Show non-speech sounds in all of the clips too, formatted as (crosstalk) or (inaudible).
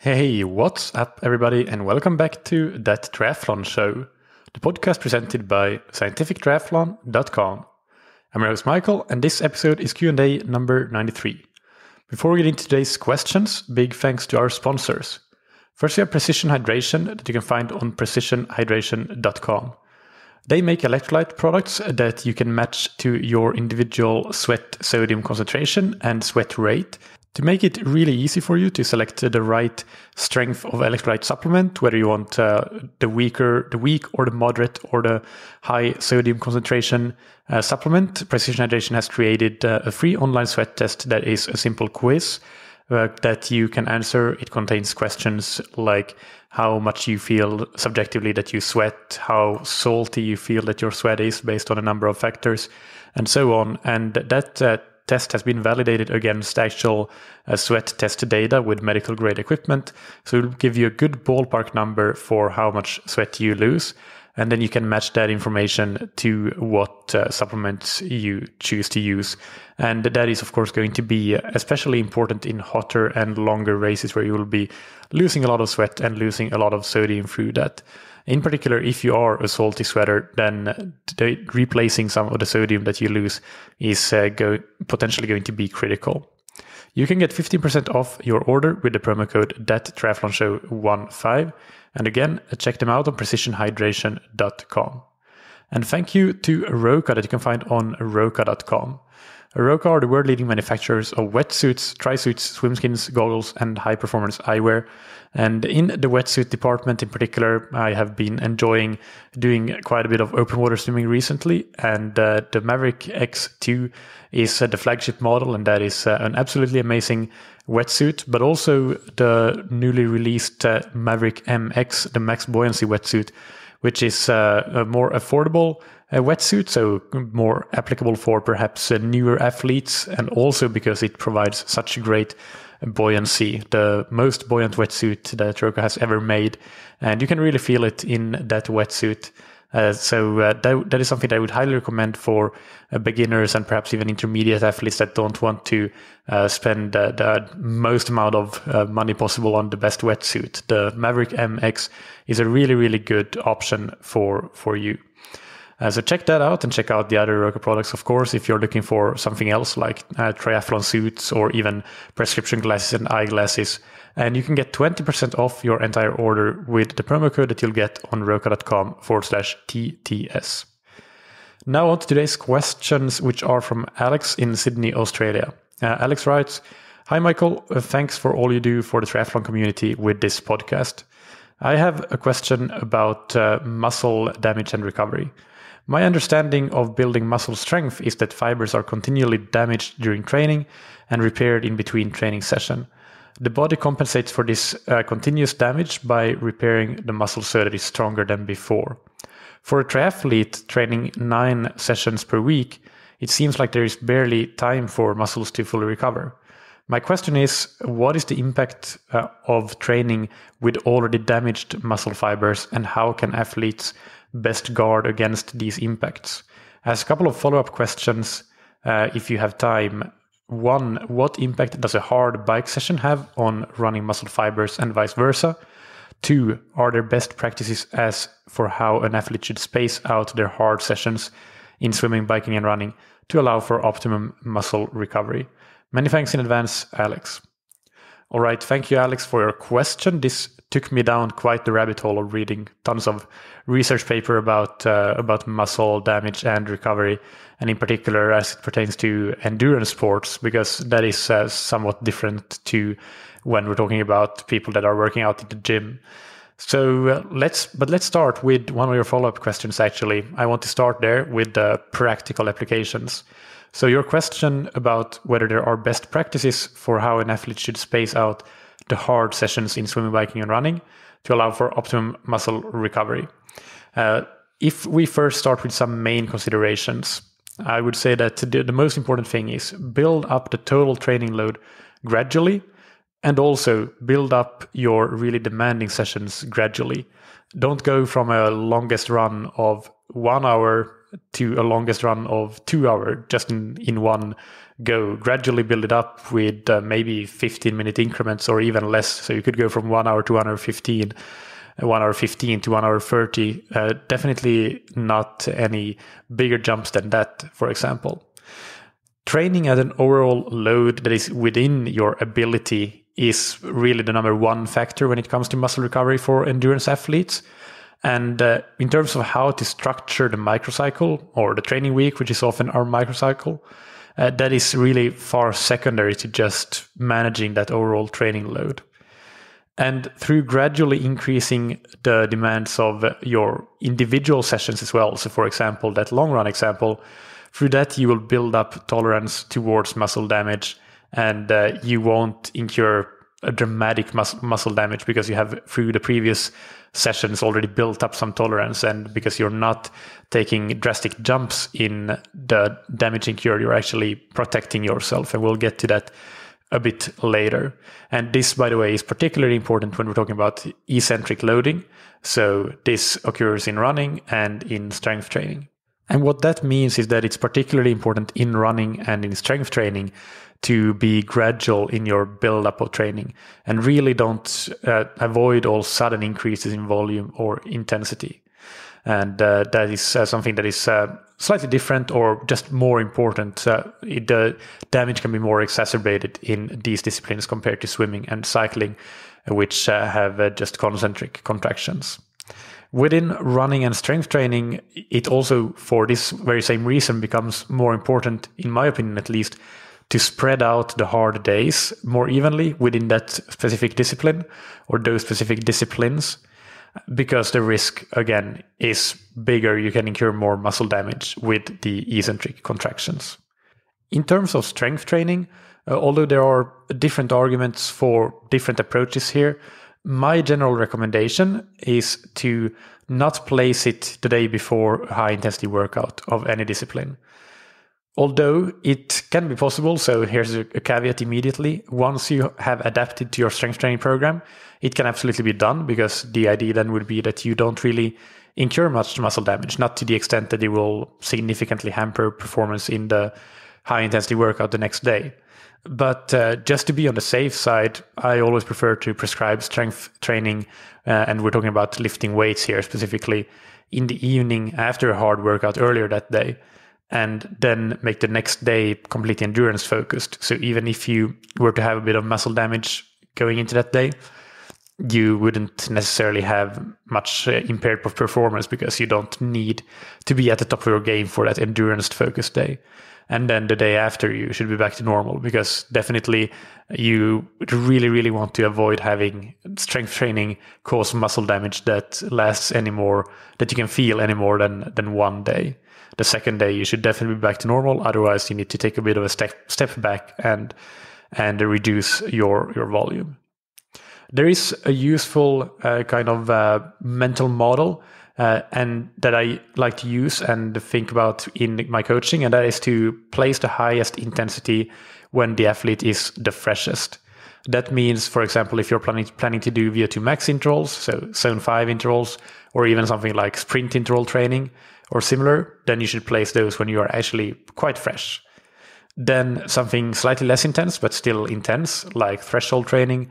Hey, what's up, everybody, and welcome back to That Triathlon Show, the podcast presented by scientifictriathlon.com. I'm your host Michael, and this episode is Q&A number 93. Before we get into today's questions, big thanks to our sponsors. First, we have Precision Hydration that you can find on precisionhydration.com. They make electrolyte products that you can match to your individual sweat sodium concentration and sweat rate to make it really easy for you to select the right strength of electrolyte supplement, whether you want uh, the weaker, the weak, or the moderate, or the high sodium concentration uh, supplement, Precision Hydration has created uh, a free online sweat test that is a simple quiz uh, that you can answer. It contains questions like how much you feel subjectively that you sweat, how salty you feel that your sweat is based on a number of factors, and so on. And that uh, test has been validated against actual uh, sweat test data with medical grade equipment. So it'll give you a good ballpark number for how much sweat you lose. And then you can match that information to what uh, supplements you choose to use. And that is, of course, going to be especially important in hotter and longer races where you will be losing a lot of sweat and losing a lot of sodium through that. In particular, if you are a salty sweater, then the, replacing some of the sodium that you lose is uh, go, potentially going to be critical. You can get 15% off your order with the promo code DATTRIATHLONSHOW15. And again, check them out on precisionhydration.com. And thank you to Roca that you can find on roca.com. Roca are the world leading manufacturers of wetsuits, trisuits, swimskins, goggles, and high performance eyewear and in the wetsuit department in particular, I have been enjoying doing quite a bit of open water swimming recently. And uh, the Maverick X2 is uh, the flagship model, and that is uh, an absolutely amazing wetsuit, but also the newly released uh, Maverick MX, the max buoyancy wetsuit, which is uh, more affordable a wetsuit, so more applicable for perhaps uh, newer athletes, and also because it provides such great buoyancy, the most buoyant wetsuit that Roka has ever made. And you can really feel it in that wetsuit. Uh, so uh, that, that is something that I would highly recommend for uh, beginners and perhaps even intermediate athletes that don't want to uh, spend the most amount of uh, money possible on the best wetsuit. The Maverick MX is a really, really good option for, for you. Uh, so check that out and check out the other Roku products, of course, if you're looking for something else like uh, triathlon suits or even prescription glasses and eyeglasses. And you can get 20% off your entire order with the promo code that you'll get on roku.com forward slash TTS. Now on to today's questions, which are from Alex in Sydney, Australia. Uh, Alex writes, Hi, Michael. Uh, thanks for all you do for the triathlon community with this podcast. I have a question about uh, muscle damage and recovery. My understanding of building muscle strength is that fibers are continually damaged during training and repaired in between training session. The body compensates for this uh, continuous damage by repairing the muscle so that it's stronger than before. For a triathlete training nine sessions per week, it seems like there is barely time for muscles to fully recover. My question is what is the impact uh, of training with already damaged muscle fibers, and how can athletes best guard against these impacts. As a couple of follow up questions, uh, if you have time. One, what impact does a hard bike session have on running muscle fibers and vice versa? Two, are there best practices as for how an athlete should space out their hard sessions in swimming, biking, and running to allow for optimum muscle recovery? Many thanks in advance, Alex. All right. Thank you, Alex, for your question. This took me down quite the rabbit hole of reading tons of research paper about uh, about muscle damage and recovery, and in particular as it pertains to endurance sports, because that is uh, somewhat different to when we're talking about people that are working out at the gym. So uh, let's but let's start with one of your follow up questions. Actually, I want to start there with the practical applications. So, your question about whether there are best practices for how an athlete should space out the hard sessions in swimming, biking, and running to allow for optimum muscle recovery. Uh, if we first start with some main considerations, I would say that the, the most important thing is build up the total training load gradually and also build up your really demanding sessions gradually. Don't go from a longest run of one hour to a longest run of two hour just in, in one go gradually build it up with uh, maybe 15 minute increments or even less so you could go from one hour to one hour 15 uh, one hour 15 to one hour 30 uh, definitely not any bigger jumps than that for example training at an overall load that is within your ability is really the number one factor when it comes to muscle recovery for endurance athletes and uh, in terms of how to structure the microcycle or the training week, which is often our microcycle, uh, that is really far secondary to just managing that overall training load. And through gradually increasing the demands of your individual sessions as well, so for example, that long run example, through that you will build up tolerance towards muscle damage and uh, you won't incur a dramatic mus- muscle damage because you have through the previous sessions already built up some tolerance and because you're not taking drastic jumps in the damaging cure you're actually protecting yourself and we'll get to that a bit later and this by the way is particularly important when we're talking about eccentric loading so this occurs in running and in strength training and what that means is that it's particularly important in running and in strength training to be gradual in your build up of training and really don't uh, avoid all sudden increases in volume or intensity. And uh, that is uh, something that is uh, slightly different or just more important. Uh, it, the damage can be more exacerbated in these disciplines compared to swimming and cycling, which uh, have just concentric contractions. Within running and strength training, it also, for this very same reason, becomes more important, in my opinion at least, to spread out the hard days more evenly within that specific discipline or those specific disciplines because the risk again is bigger you can incur more muscle damage with the eccentric contractions in terms of strength training uh, although there are different arguments for different approaches here my general recommendation is to not place it the day before a high intensity workout of any discipline Although it can be possible, so here's a, caveat immediately. Once you have adapted to your strength training program, it can absolutely be done because the idea then would be that you don't really incur much muscle damage, not to the extent that it will significantly hamper performance in the high intensity workout the next day. But uh, just to be on the safe side, I always prefer to prescribe strength training, uh, and we're talking about lifting weights here specifically in the evening after a hard workout earlier that day and then make the next day completely endurance focused. So even if you were to have a bit of muscle damage going into that day, you wouldn't necessarily have much uh, impaired performance because you don't need to be at the top of your game for that endurance focused day. And then the day after, you should be back to normal because definitely you really, really want to avoid having strength training cause muscle damage that lasts any more, that you can feel any more than, than one day the second day you should definitely be back to normal. Otherwise, you need to take a bit of a step step back and and reduce your your volume. There is a useful uh, kind of uh, mental model. Uh, and that I like to use and think about in my coaching, and that is to place the highest intensity when the athlete is the freshest. That means, for example, if you're planning planning to do VO2 max intervals, so zone five intervals, or even something like sprint interval training, or similar, then you should place those when you are actually quite fresh. Then something slightly less intense, but still intense, like threshold training,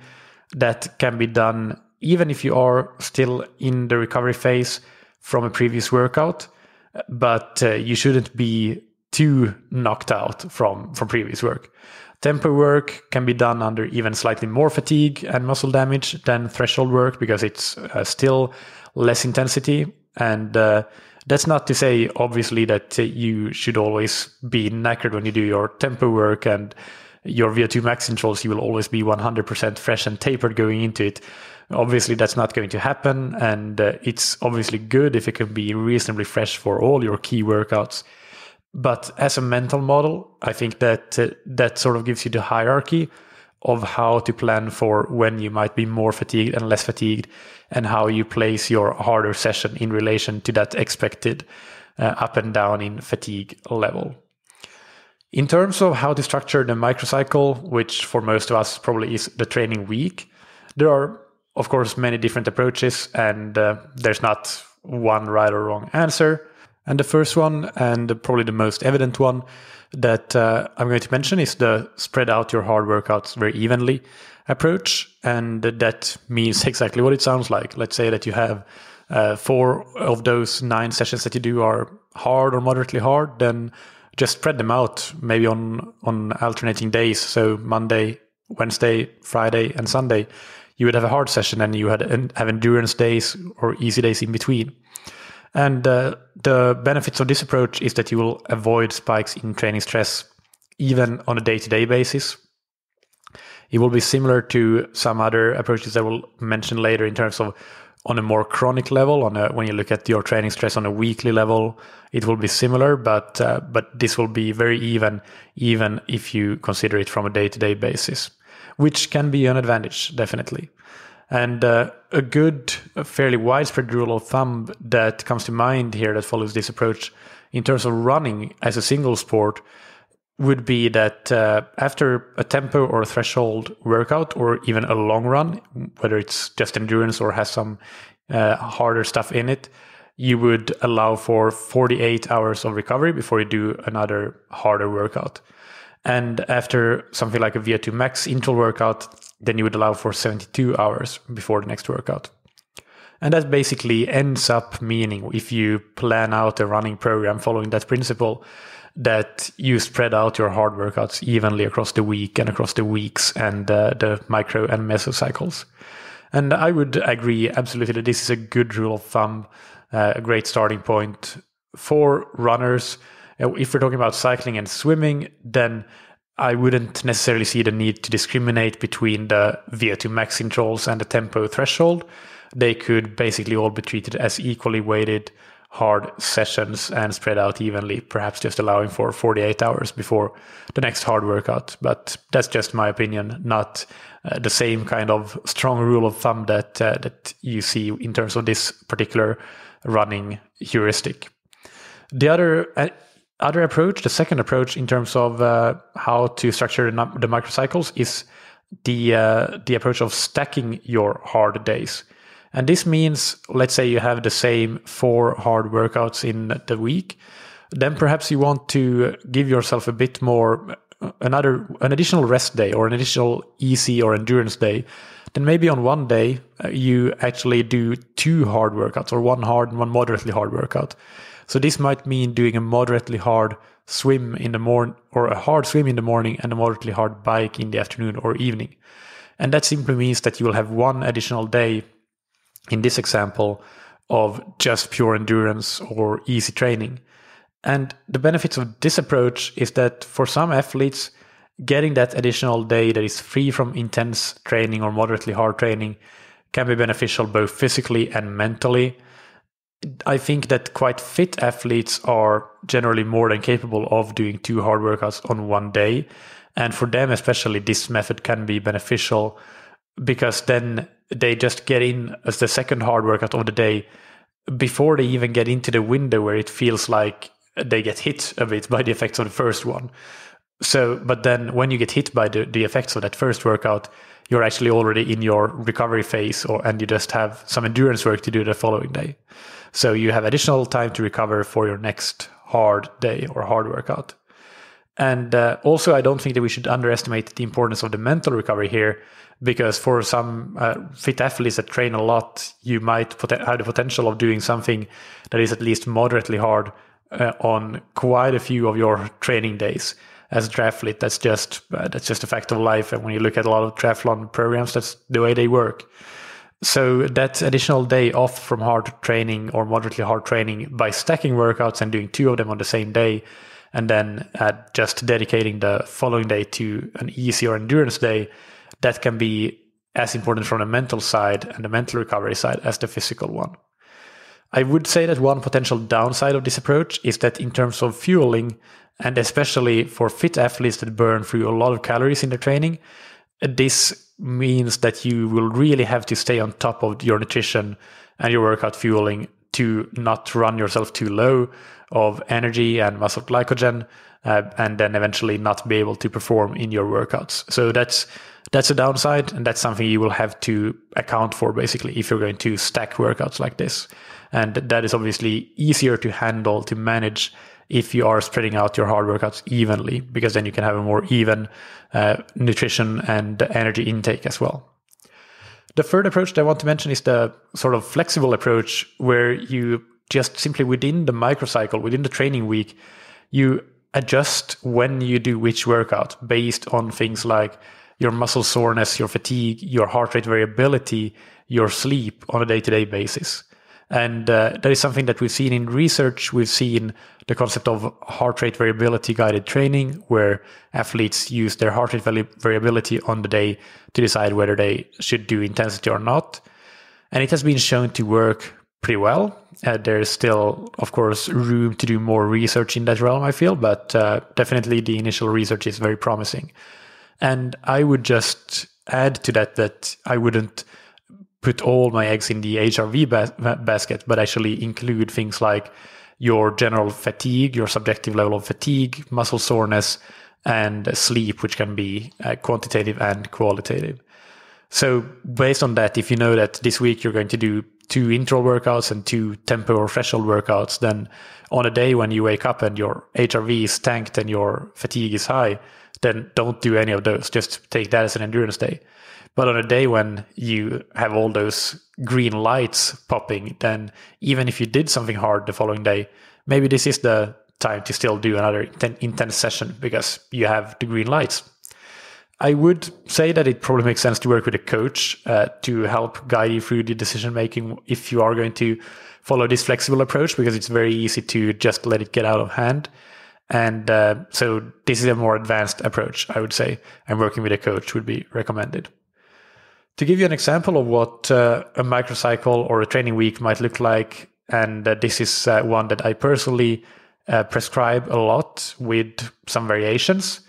that can be done even if you are still in the recovery phase from a previous workout, but uh, you shouldn't be too knocked out from, from previous work. Tempo work can be done under even slightly more fatigue and muscle damage than threshold work because it's uh, still less intensity and uh, that's not to say, obviously, that you should always be knackered when you do your tempo work and your VO2 max controls. You will always be 100% fresh and tapered going into it. Obviously, that's not going to happen. And uh, it's obviously good if it can be reasonably fresh for all your key workouts. But as a mental model, I think that uh, that sort of gives you the hierarchy of how to plan for when you might be more fatigued and less fatigued and how you place your harder session in relation to that expected uh, up and down in fatigue level. In terms of how to structure the microcycle, which for most of us probably is the training week, there are, of course, many different approaches, and uh, there's not one right or wrong answer. And the first one, and probably the most evident one, that uh, I'm going to mention is the spread out your hard workouts very evenly approach. And that means (laughs) exactly what it sounds like. Let's say that you have uh, four of those nine sessions that you do are hard or moderately hard, then just spread them out maybe on, on alternating days. So Monday, Wednesday, Friday, and Sunday, you would have a hard session and you had have endurance days or easy days in between. And uh, the benefits of this approach is that you will avoid spikes in training stress even on a day to day basis. It will be similar to some other approaches that we'll mention later in terms of on a more chronic level. On a, when you look at your training stress on a weekly level, it will be similar, but uh, but this will be very even, even if you consider it from a day to day basis, which can be an advantage definitely. And uh, a good, a fairly widespread rule of thumb that comes to mind here that follows this approach in terms of running as a single sport would be that uh, after a tempo or a threshold workout or even a long run, whether it's just endurance or has some uh, harder stuff in it, you would allow for 48 hours of recovery before you do another harder workout. And after something like a VO2 max interval workout, then you would allow for 72 hours before the next workout. And that basically ends up meaning if you plan out a running program following that principle, that you spread out your hard workouts evenly across the week and across the weeks and uh, the micro and meso cycles. And I would agree absolutely that this is a good rule of thumb, uh, a great starting point for runners. Uh, if we're talking about cycling and swimming, then I wouldn't necessarily see the need to discriminate between the VO2 max controls and the tempo threshold. They could basically all be treated as equally weighted hard sessions and spread out evenly, perhaps just allowing for 48 hours before the next hard workout. But that's just my opinion, not uh, the same kind of strong rule of thumb that uh, that you see in terms of this particular running heuristic. The other uh, other approach, the second approach in terms of uh, how to structure the, microcycles is the uh, the approach of stacking your hard days. And this means, let's say you have the same four hard workouts in the week, then perhaps you want to give yourself a bit more uh, another an additional rest day or an additional easy or endurance day then maybe on one day uh, you actually do two hard workouts or one hard and one moderately hard workout. So this might mean doing a moderately hard swim in the morning or a hard swim in the morning and a moderately hard bike in the afternoon or evening. And that simply means that you will have one additional day in this example of just pure endurance or easy training. And the benefits of this approach is that for some athletes, getting that additional day that is free from intense training or moderately hard training can be beneficial both physically and mentally. I think that quite fit athletes are generally more than capable of doing two hard workouts on one day. And for them, especially, this method can be beneficial because then they just get in as the second hard workout of the day before they even get into the window where it feels like they get hit a bit (laughs) by the effects of the first one. So, but then when you get hit by the, the effects of that first workout, you're actually already in your recovery phase, or and you just have some endurance work to do the following day. So you have additional time to recover for your next hard day or hard workout. And uh, also, I don't think that we should underestimate the importance of the mental recovery here, because for some uh, fit athletes that train a lot, you might pot- have the potential of doing something that is at least moderately hard uh, on quite a few of your training days as a triathlete. That's just uh, that's just a fact of life. And when you look at a lot of triathlon programs, that's the way they work. So that additional day off from hard training or moderately hard training by stacking workouts and doing two of them on the same day, and then uh, just dedicating the following day to an easier endurance day, that can be as important from the mental side and the mental recovery side as the physical one. I would say that one potential downside of this approach is that in terms of fueling, and especially for fit athletes that burn through a lot of calories in their training, this means that you will really have to stay on top of your nutrition and your workout fueling to not run yourself too low of energy and muscle glycogen, uh, and then eventually not be able to perform in your workouts. So that's that's a downside, and that's something you will have to account for basically if you're going to stack workouts like this. And that is obviously easier to handle to manage if you are spreading out your hard workouts evenly, because then you can have a more even uh, nutrition and energy intake as well. The third approach that I want to mention is the sort of flexible approach where you just simply within the microcycle, within the training week, you adjust when you do which workout based on things like your muscle soreness, your fatigue, your heart rate variability, your sleep on a day to day basis. And uh, that is something that we've seen in research. We've seen the concept of heart rate variability guided training, where athletes use their heart rate variability on the day to decide whether they should do intensity or not. And it has been shown to work pretty well. Uh, there is still, of course, room to do more research in that realm, I feel, but uh, definitely the initial research is very promising. And I would just add to that that I wouldn't put all my eggs in the HRV bas- basket, but actually include things like your general fatigue, your subjective level of fatigue, muscle soreness, and sleep, which can be uh, quantitative and qualitative. So, based on that, if you know that this week you're going to do two interval workouts and two tempo or threshold workouts, then on a day when you wake up and your HRV is tanked and your fatigue is high, then don't do any of those. Just take that as an endurance day. But on a day when you have all those green lights popping, then even if you did something hard the following day, maybe this is the time to still do another intense session because you have the green lights. I would say that it probably makes sense to work with a coach uh, to help guide you through the decision making if you are going to follow this flexible approach because it's very easy to just let it get out of hand. And uh, so this is a more advanced approach, I would say, and working with a coach would be recommended. To give you an example of what uh, a microcycle or a training week might look like, and uh, this is uh, one that I personally uh, prescribe a lot with some variations,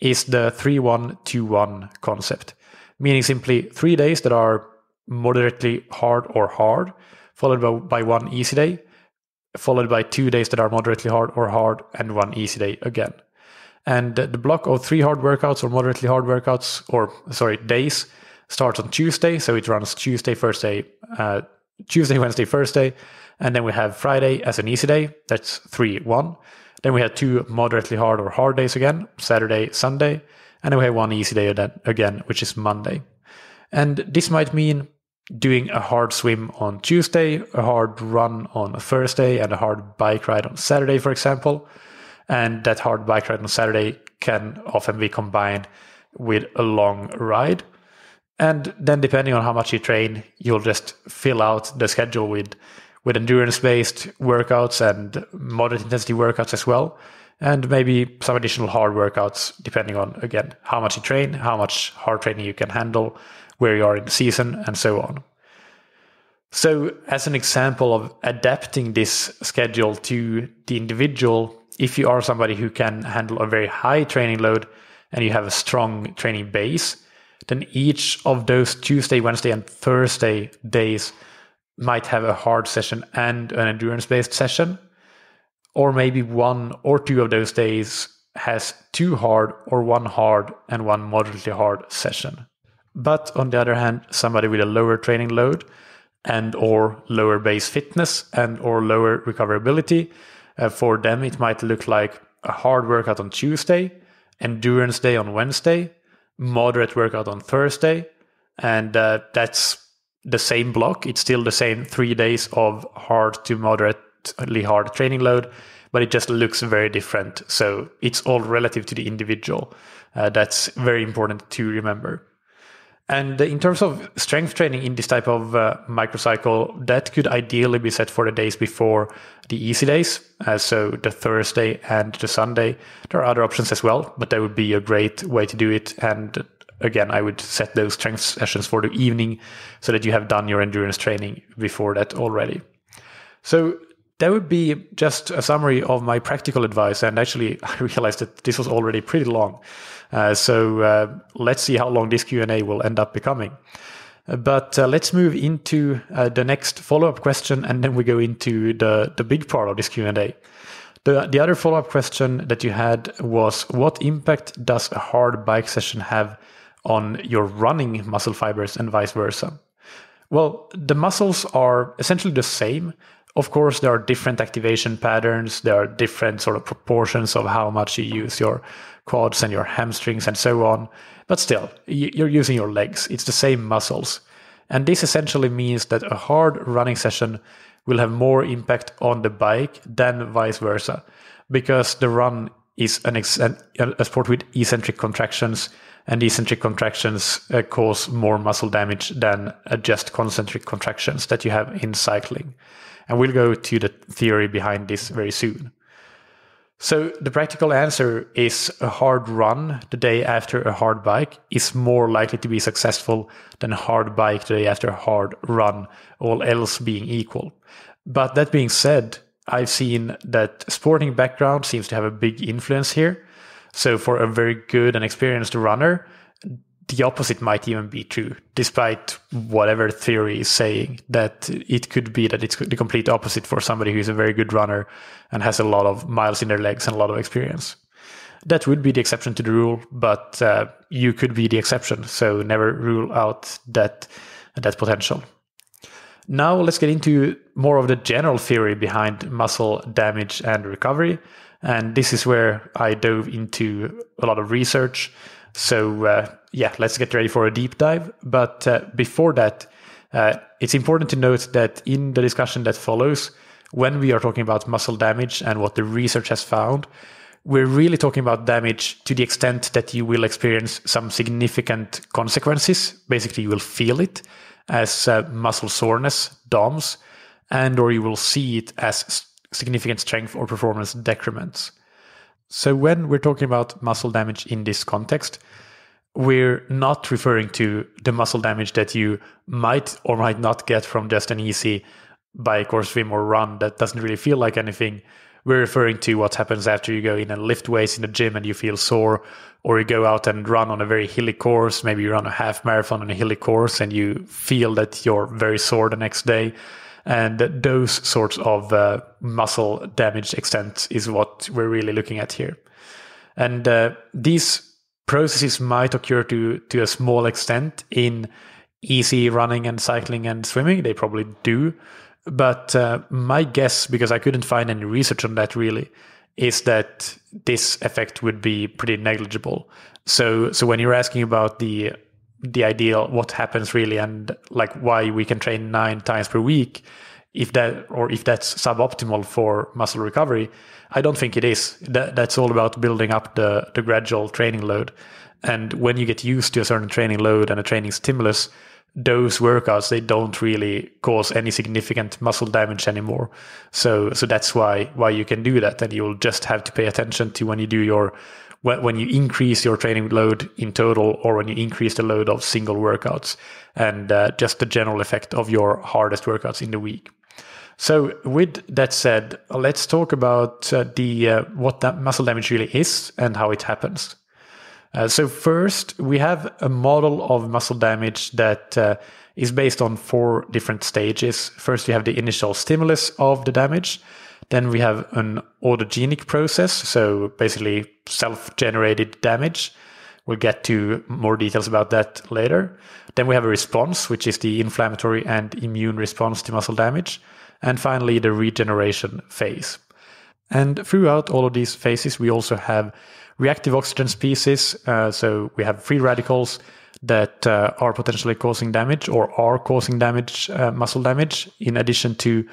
is the 3 1 2 1 concept, meaning simply three days that are moderately hard or hard, followed by, by one easy day, followed by two days that are moderately hard or hard, and one easy day again. And uh, the block of three hard workouts or moderately hard workouts, or sorry, days starts on Tuesday, so it runs Tuesday, Thursday, uh, Tuesday, (laughs) Wednesday, Thursday, and then we have Friday as an easy day. That's three one. Then we had two moderately hard or hard days again, Saturday, Sunday, and then we have one easy day again, which is Monday. And this might mean doing a hard swim on Tuesday, a hard run on Thursday, and a hard bike ride on Saturday, for example. And that hard bike ride on Saturday can often be combined with a long ride. And then depending on how much you train, you'll just fill out the schedule with with endurance based workouts and moderate intensity workouts as well. And maybe some additional hard workouts, depending on again how much you train, how much hard training you can handle, where you are in the season, and so on. So, as an example of adapting this schedule to the individual, if you are somebody who can handle a very high training load and you have a strong training base, then each of those Tuesday, Wednesday, and Thursday days might have a hard session and an endurance based session. Or maybe one or two of those days has two hard or one hard and one moderately hard session. But on the other hand, somebody with a lower training load and or lower base fitness and or lower recoverability, uh, for them it might look like a hard workout on Tuesday, endurance day on Wednesday, moderate workout on Thursday, and uh, that's the same block. It's still the same three days of hard to moderately hard training load, but it just looks very different. So it's all relative to the individual. Uh, that's very important to remember. And in terms of strength training in this type of uh, microcycle, that could ideally be set for the days before the easy days. Uh, so the Thursday and the Sunday. There are other options as well, but that would be a great way to do it. And again, I would set those strength sessions for the evening so that you have done your endurance training before that already. So that would be just a summary of my practical advice. And actually, (laughs) I realized that this was already pretty long. Uh, so uh, let's see how long this Q&A will end up becoming. But uh, let's move into uh, the next follow-up question, and then we go into the, the big part of this Q&A. The, the other follow-up question that you had was, what impact does a hard bike session have on your running muscle fibers and vice versa? Well, the muscles are essentially the same, of course there are different activation patterns there are different sort of proportions of how much you use your quads and your hamstrings and so on. But still, you're using your legs, it's the same muscles. And this essentially means that a hard running session will have more impact on the bike than vice versa, because the run is an ex- a sport with eccentric contractions, and eccentric contractions uh, cause more muscle damage than uh, just concentric contractions that you have in cycling. And we'll go to the theory behind this very soon. So the practical answer is a hard run the day after a hard bike is more likely to be successful than a hard bike the day after a hard run, all else being equal. But that being said, I've seen that sporting background seems to have a big influence here. So for a very good and experienced runner, the opposite might even be true, despite whatever theory is saying that it could be that it's the complete opposite for somebody who is a very good runner and has a lot of miles in their legs and a lot of experience. That would be the exception to the rule, but uh, you could be the exception, so never rule out that that potential. Now let's get into more of the general theory behind muscle damage and recovery, and this is where I dove into a lot of research. So uh, yeah, let's get ready for a deep dive. But uh, before that, uh, it's important to note that in the discussion that follows, when we are talking about muscle damage and what the research has found, we're really talking about damage to the extent that you will experience some significant consequences. Basically, you will feel it as uh, muscle soreness, DOMS, and or you will see it as significant strength or performance decrements. So when we're talking about muscle damage in this context, we're not referring to the muscle damage that you might or might not get from just an easy bike or swim or run that doesn't really feel like anything. We're referring to what happens after you go in and lift weights in the gym and you feel sore, or you go out and run on a very hilly course. Maybe you run a half marathon on a hilly course and you feel that you're very sore the next day. And those sorts of uh, muscle damage extent is what we're really looking at here. And uh, these processes might occur to to a small extent in easy running and cycling and swimming. They probably do, but uh, my guess, because I couldn't find any research on that really, is that this effect would be pretty negligible. So so when you're asking about the the ideal what happens really and like why we can train nine times per week if that or if that's suboptimal for muscle recovery I don't think it is. That, that's all about building up the, the gradual training load. And when you get used to a certain training load and a training stimulus, those workouts they don't really cause any significant muscle damage anymore. So so that's why why you can do that, and you'll just have to pay attention to when you do your when you increase your training load in total or when you increase the load of single workouts and uh, just the general effect of your hardest workouts in the week so, with that said, let's talk about uh, the uh, what that muscle damage really is and how it happens. Uh, so, first, we have a model of muscle damage that uh, is based on four different stages. First, you have the initial stimulus of the damage. Then we have an autogenic process, so basically self-generated damage. We'll get to more details about that later. Then we have a response, which is the inflammatory and immune response to muscle damage and finally the regeneration phase. And throughout all of these phases, we also have reactive oxygen species. Uh, so we have free radicals that uh, are potentially causing damage or are causing damage, uh, muscle damage, in addition to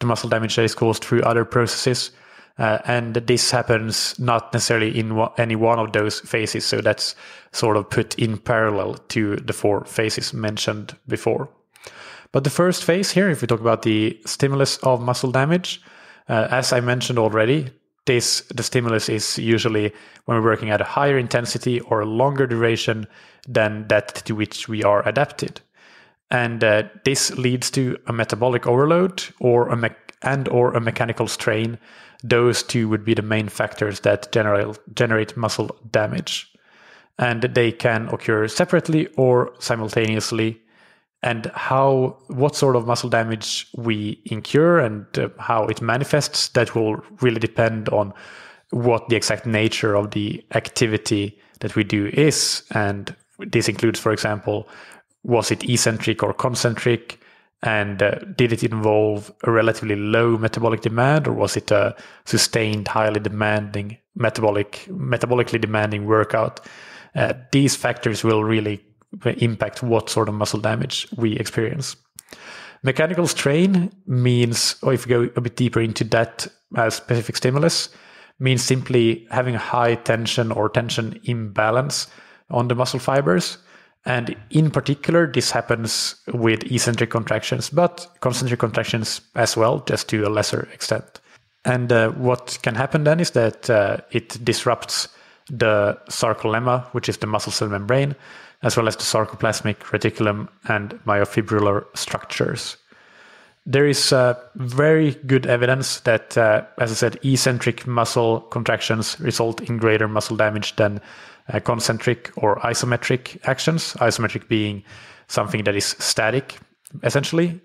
the muscle damage that is caused through other processes. Uh, and this happens not necessarily in any one of those phases. So that's sort of put in parallel to the four phases mentioned before. But the first phase here, if we talk about the stimulus of muscle damage, uh, as I mentioned already, this the stimulus is usually when we're working at a higher intensity or a longer duration than that to which we are adapted. And uh, this leads to a metabolic overload or a me- and or a mechanical strain. Those two would be the main factors that generate generate muscle damage and they can occur separately or simultaneously and how what sort of muscle damage we incur and uh, how it manifests that will really depend on what the exact nature of the activity that we do is and this includes for example was it eccentric or concentric and uh, did it involve a relatively low metabolic demand or was it a sustained highly demanding metabolic metabolically demanding workout uh, these factors will really impact what sort of muscle damage we experience. Mechanical strain means, or if you go a bit deeper into that as specific stimulus, means simply having high tension or tension imbalance on the muscle fibers. And in particular, this happens with eccentric contractions, but concentric contractions as well, just to a lesser extent. And uh, what can happen then is that uh, it disrupts the sarcolemma, which is the muscle cell membrane, as well as the sarcoplasmic reticulum and myofibrillar structures. There is uh, very good evidence that, uh, as I said, eccentric muscle contractions result in greater muscle damage than uh, concentric or isometric actions. Isometric being something that is static, essentially.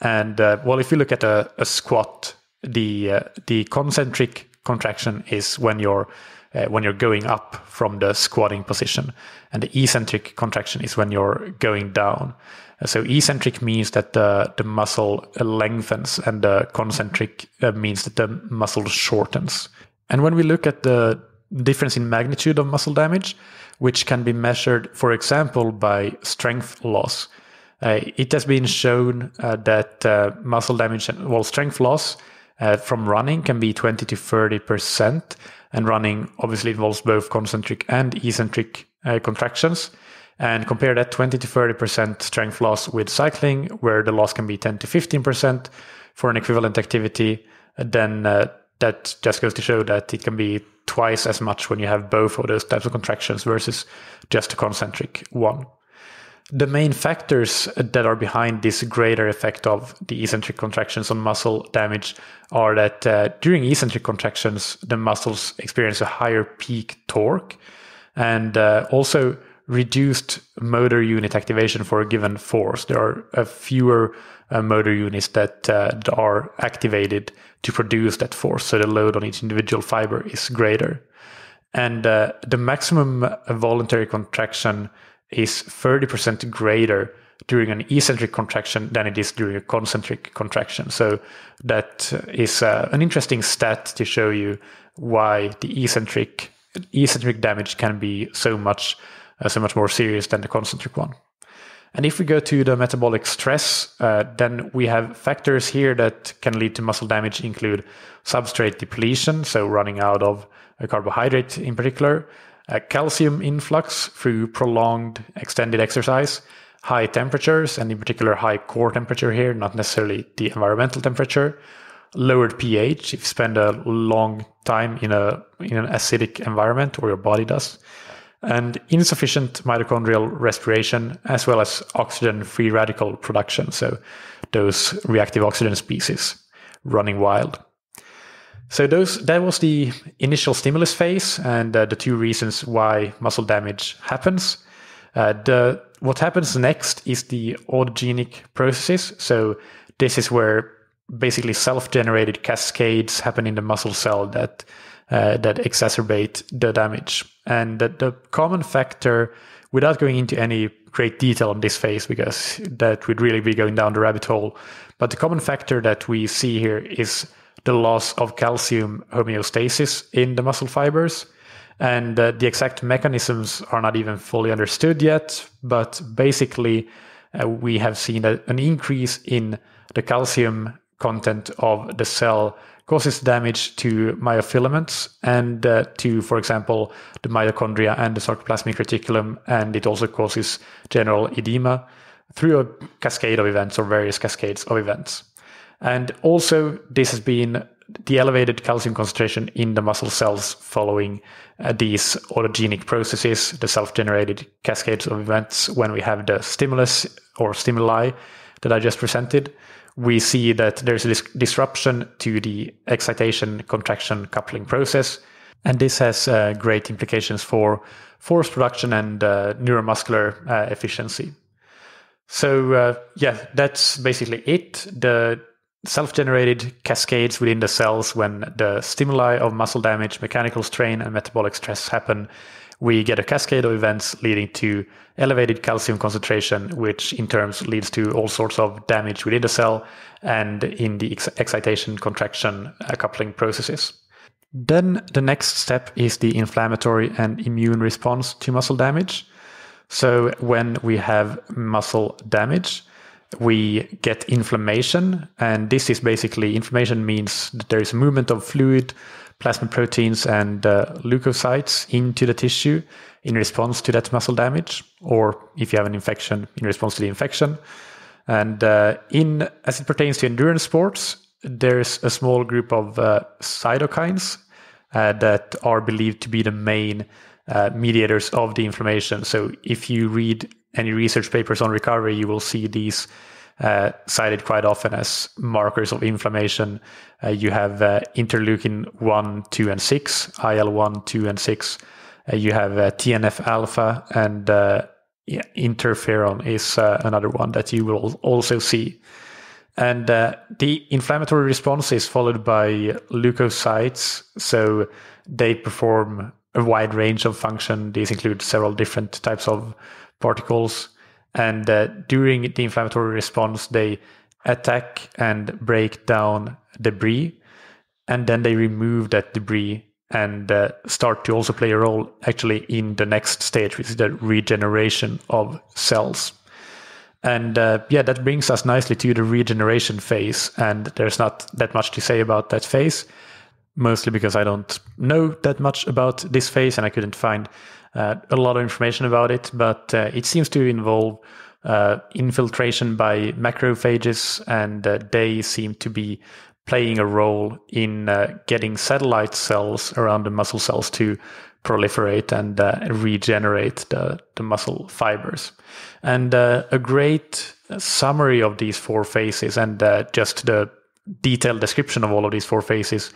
And uh, well, if you look at a, a squat, the uh, the concentric contraction is when you're uh, when you're going up from the squatting position. And the eccentric contraction is when you're going down. Uh, so eccentric means that the, the muscle lengthens and the concentric uh, means that the muscle shortens. And when we look at the difference in magnitude of muscle damage, which can be measured, for example, by strength loss, uh, it has been shown uh, that uh, muscle damage and well, strength loss uh, from running can be 20 to 30 percent and running obviously involves both concentric and eccentric uh, contractions. And compare that 20 to 30% strength loss with cycling, where the loss can be 10 to 15% for an equivalent activity. Then uh, that just goes to show that it can be twice as much when you have both of those types of contractions versus just a concentric one the main factors that are behind this greater effect of the eccentric contractions on muscle damage are that uh, during eccentric contractions, the muscles experience a higher peak torque and uh, also reduced motor unit activation for a given force. There are fewer uh, motor units that, uh, that are activated to produce that force, so the load on each individual fiber is greater. And uh, the maximum voluntary contraction is 30% greater during an eccentric contraction than it is during a concentric contraction. So that is uh, an interesting stat to show you why the eccentric eccentric damage can be so much uh, so much more serious than the concentric one. And if we go to the metabolic stress, uh, then we have factors here that can lead to muscle damage include substrate depletion, so running out of carbohydrate in particular, calcium influx through prolonged extended exercise, high temperatures, and in particular high core temperature here, not necessarily the environmental temperature, lowered pH if you spend a long time in a in an acidic environment or your body does, and insufficient mitochondrial respiration as well as oxygen free radical production. So those reactive oxygen species running wild. So those that was the initial stimulus phase and uh, the two reasons why muscle damage happens. Uh, the what happens next is the autogenic processes. So this is where basically self-generated cascades happen in the muscle cell that uh, that exacerbate the damage. And the, the common factor, without going into any great detail on this phase because that would really be going down the rabbit hole, but the common factor that we see here is the loss of calcium homeostasis in the muscle fibers. And uh, the exact mechanisms are not even fully understood yet, but basically, uh, we have seen a, an increase in the calcium content of the cell causes damage to myofilaments and uh, to, for example, the mitochondria and the sarcoplasmic reticulum, and it also causes general edema through a cascade of events or various cascades of events. And also, this has been the elevated calcium concentration in the muscle cells following uh, these autogenic processes, the self generated cascades of events when we have the stimulus or stimuli that I just presented. We see that there's this disruption to the excitation contraction coupling process. And this has uh, great implications for force production and uh, neuromuscular uh, efficiency. So, uh, yeah, that's basically it. The self generated cascades within the cells when the stimuli of muscle damage, mechanical strain, and metabolic stress happen. We get a cascade of events leading to elevated calcium concentration, which in turns leads to all sorts of damage within the cell and in the ex- excitation contraction coupling processes. Then the next step is the inflammatory and immune response to muscle damage. So, when we have muscle damage, we get inflammation. And this is basically inflammation means that there is a movement of fluid, plasma proteins, and uh, leukocytes into the tissue in response to that muscle damage, or if you have an infection, in response to the infection. And uh, in as it pertains to endurance sports, there's a small group of uh, cytokines uh, that are believed to be the main uh, mediators of the inflammation. So if you read any research papers on recovery, you will see these uh, cited quite often as markers of inflammation. Uh, you have uh, interleukin 1, 2, and 6, IL 1, 2, and 6. Uh, you have uh, TNF alpha, and uh, yeah, interferon is another one that you will also see. And the inflammatory response is followed by leukocytes. So they perform a wide range of function. These include several different types of particles, and uh, during the inflammatory response, they attack and break down debris, and then they remove that debris and uh, start to also play a role actually in the next stage, which is the regeneration of cells. And uh, yeah, that brings us nicely to the regeneration phase. And there's not that much to say about that phase, mostly because I don't know that much about this phase and I couldn't find uh, a lot of information about it, but uh, it seems to involve uh, infiltration by macrophages, and uh, they seem to be playing a role in uh, getting satellite cells around the muscle cells to proliferate and uh, regenerate the, the muscle fibers. And a great summary of these four phases and just the detailed description of all of these four phases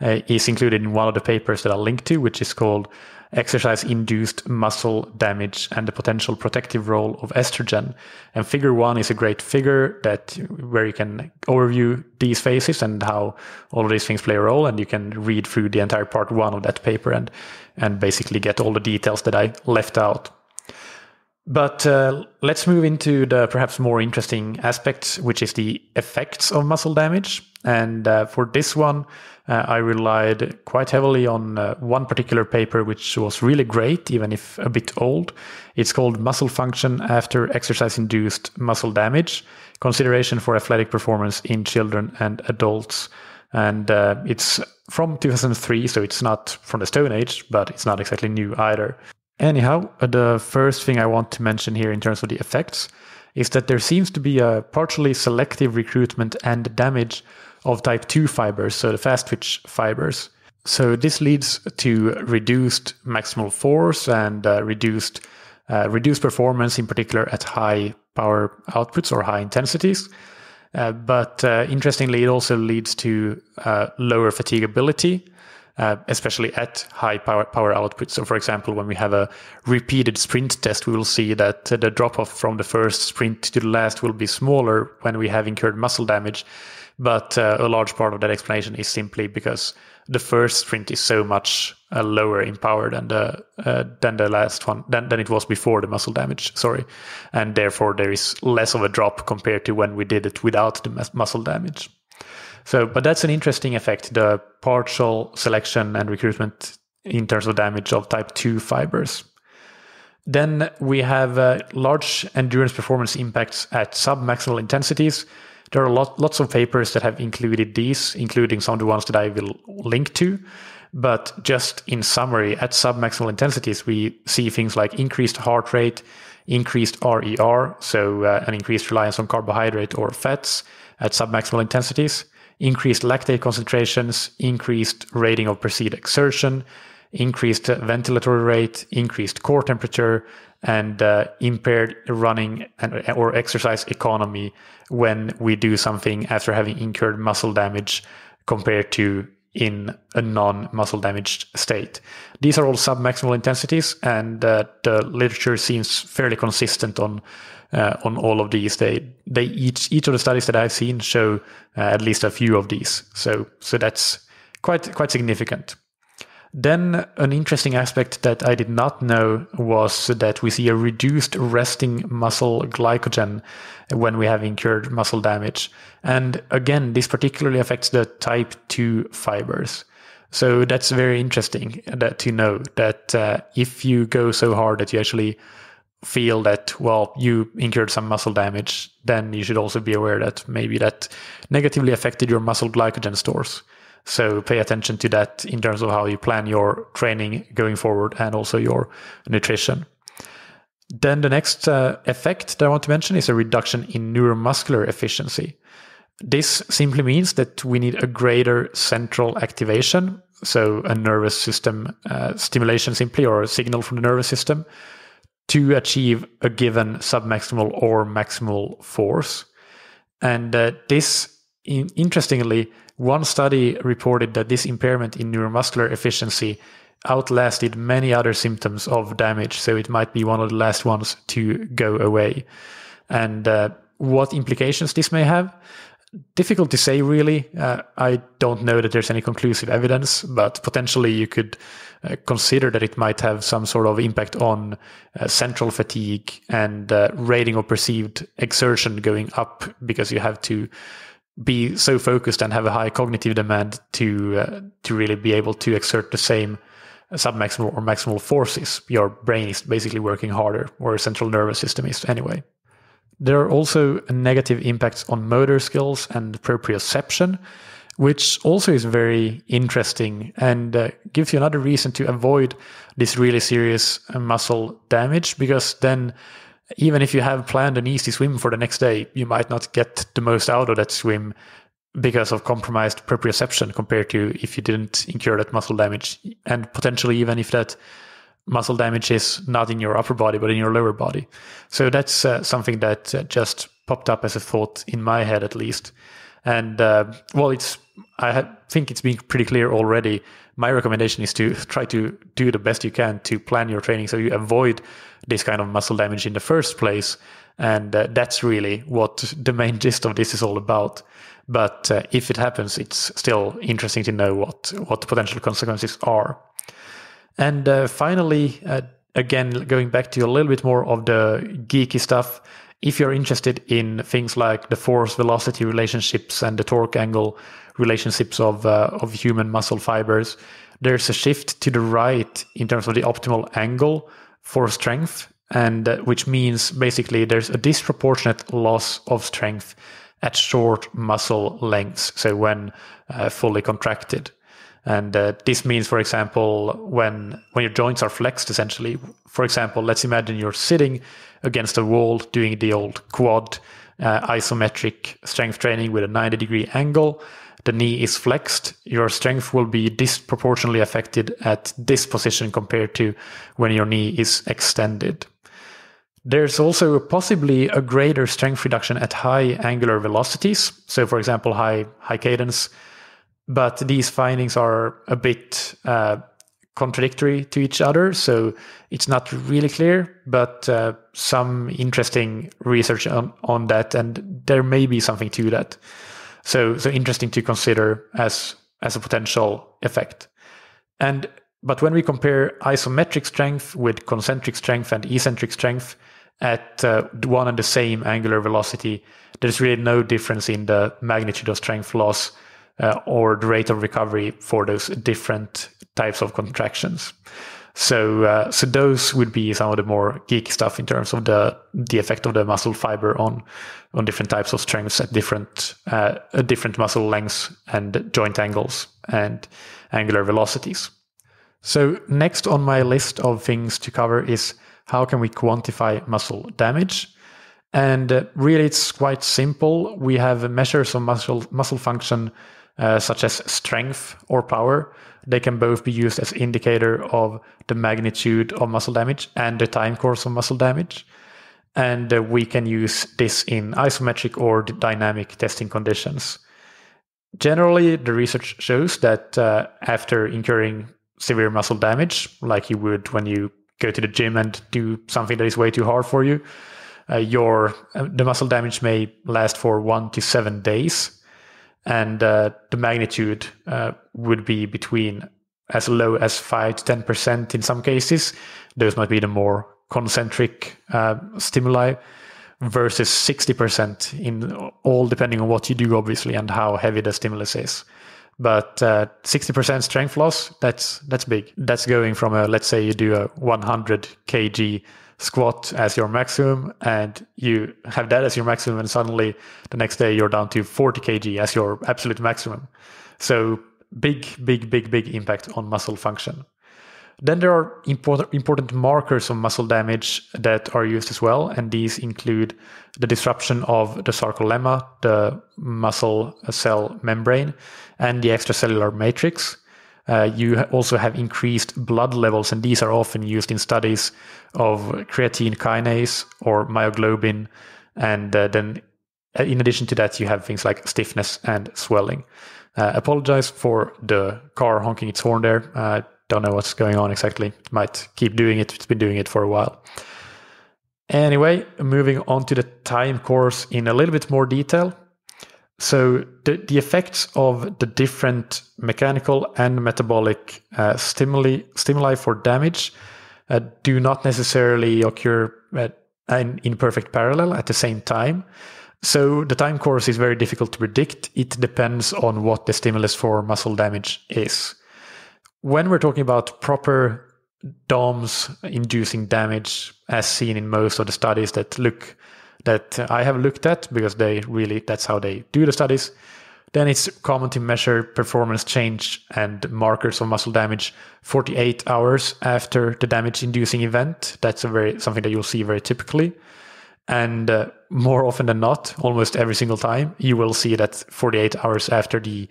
uh, is included in one of the papers that I'll link to, which is called exercise induced muscle damage, and the potential protective role of estrogen. And figure one is a great figure that where you can overview these phases and how all of these things play a role. And you can read through the entire part one of that paper and, and basically get all the details that I left out. But uh, let's move into the perhaps more interesting aspect, which is the effects of muscle damage. And uh, for this one, uh, I relied quite heavily on uh, one particular paper, which was really great, even if a bit old. It's called Muscle Function After Exercise Induced Muscle Damage Consideration for Athletic Performance in Children and Adults. And uh, it's from 2003, so it's not from the Stone Age, but it's not exactly new either. Anyhow, the first thing I want to mention here in terms of the effects is that there seems to be a partially selective recruitment and damage of type 2 fibers, so the fast twitch fibers. So this leads to reduced maximal force and uh, reduced uh, reduced performance, in particular at high power outputs or high intensities. Uh, but uh, interestingly, it also leads to uh, lower fatigability uh, especially at high power, power output. So, for example, when we have a repeated sprint test, we will see that the drop off from the first sprint to the last will be smaller when we have incurred muscle damage. But uh, a large part of that explanation is simply because the first sprint is so much uh, lower in power than the uh, than the last one than, than it was before the muscle damage. Sorry, and therefore there is less of a drop compared to when we did it without the muscle damage. So, but that's an interesting effect the partial selection and recruitment in terms of damage of type 2 fibers. Then we have uh, large endurance performance impacts at submaximal intensities. There are lot, lots of papers that have included these, including some of the ones that I will link to. But just in summary, at submaximal intensities, we see things like increased heart rate, increased RER, so uh, an increased reliance on carbohydrate or fats at submaximal intensities, increased lactate concentrations, increased rating of perceived exertion, increased ventilatory rate, increased core temperature, and uh, impaired running and, uh, or exercise economy when we do something after having incurred muscle damage compared to in a non muscle damaged state. These are all submaximal intensities, and uh, the literature seems fairly consistent on uh, on all of these. They they each each of the studies that I've seen show uh, at least a few of these. So so that's quite quite significant. Then, an interesting aspect that I did not know was that we see a reduced resting muscle glycogen when we have incurred muscle damage. And again, this particularly affects the type 2 fibers. So, that's very interesting that, to know that uh, if you go so hard that you actually feel that well you incurred some muscle damage then you should also be aware that maybe that negatively affected your muscle glycogen stores so pay attention to that in terms of how you plan your training going forward and also your nutrition. Then the next uh, effect that I want to mention is a reduction in neuromuscular efficiency. This simply means that we need a greater central activation, so a nervous system uh, stimulation simply, or a signal from the nervous system to achieve a given submaximal or maximal force. And uh, this, in- interestingly, one study reported that this impairment in neuromuscular efficiency outlasted many other symptoms of damage, so it might be one of the last ones to go away. And uh, what implications this may have? Difficult to say, really. Uh, I don't know that there's any conclusive evidence, but potentially you could uh, consider that it might have some sort of impact on uh, central fatigue and uh, rating of perceived exertion going up because you have to be so focused and have a high cognitive demand to uh, to really be able to exert the same submaximal or maximal forces. Your brain is basically working harder, or central nervous system is anyway. There are also negative impacts on motor skills and proprioception, which also is very interesting and uh, gives you another reason to avoid this really serious uh, muscle damage because then even if you have planned an easy swim for the next day, you might not get the most out of that swim because of compromised proprioception compared to if you didn't incur that muscle damage. And potentially, even if that muscle damage is not in your upper body, but in your lower body. So that's uh, something that uh, just popped up as a thought in my head, at least. And uh, well, it's I ha- think it's been pretty clear already my recommendation is to (laughs) try to do the best you can to plan your training so you avoid this kind of muscle damage in the first place. And uh, that's really what (laughs) the main gist of this is all about. But uh, if it happens, it's still interesting to know what, what potential consequences are. And uh, finally, uh, again, going back to a little bit more of the geeky stuff, if you're interested in things like the force velocity relationships and the torque angle, relationships of, uh, of human muscle fibers. There's a shift to the right in terms of the optimal angle for strength, and uh, which means basically there's a disproportionate loss of strength at short muscle lengths. So when uh, fully contracted, and uh, this means, for example, when when your joints are flexed, essentially. For example, let's imagine you're sitting against a wall doing the old quad uh, isometric strength training with a 90 degree angle the knee is flexed, your strength will be disproportionately affected at this position compared to when your knee is extended. There's also possibly a greater strength reduction at high angular velocities, so for example, high high cadence. But these findings are a bit uh, contradictory to each other, so it's not really clear. But uh, some interesting research on, on that, and there may be something to that. So, so interesting to consider as, as a potential effect. And, but when we compare isometric strength with concentric strength and eccentric strength at uh, one and the same angular velocity, there's really no difference in the magnitude of strength loss uh, or the rate of recovery for those different types of contractions. So, uh, so those would be some of the more geeky stuff in terms of the the effect of the muscle fiber on on different types of strengths at different uh, at different muscle lengths and joint angles and angular velocities. So, next on my list of things to cover is how can we quantify muscle damage. And uh, really, it's quite simple. We have measures of muscle muscle function, uh, such as strength or power, they can both be used as indicator of the magnitude of muscle damage and the time course of muscle damage. And uh, we can use this in isometric or dynamic testing conditions. Generally, the research shows that uh, after incurring severe muscle damage, like you would when you go to the gym and do something that is way too hard for you, uh, your uh, the muscle damage may last for one to seven days and uh, the magnitude uh, would be between as low as 5 to 10% in some cases. Those might be the more concentric uh, stimuli versus 60% in all depending on what you do, obviously, and how heavy the stimulus is. But 60% uh, strength loss, that's, that's big. That's going from a, let's say you do a 100 kg squat as your maximum and you have that as your maximum and suddenly the next day you're down to 40 kg as your absolute maximum so big big big big impact on muscle function then there are important important markers of muscle damage that are used as well and these include the disruption of the sarcolemma the muscle cell membrane and the extracellular matrix uh, you also have increased blood levels, and these are often used in studies of creatine kinase or myoglobin. And uh, then, uh, in addition to that, you have things like stiffness and swelling. Uh, apologize for the car honking its horn there. Uh, don't know what's going on exactly. Might keep doing it. It's been doing it for a while. Anyway, moving on to the time course in a little bit more detail so the, the effects of the different mechanical and metabolic uh, stimuli stimuli for damage uh, do not necessarily occur at, in, in perfect parallel at the same time. So the time course is very difficult to predict. It depends on what the stimulus for muscle damage is. When we're talking about proper DOMs inducing damage, as seen in most of the studies that look that I have looked at because they really that's how they do the studies. Then it's common to measure performance change and markers of muscle damage 48 hours after the damage inducing event. That's a very something that you'll see very typically. And uh, more often than not, almost every single time, you will see that 48 hours after the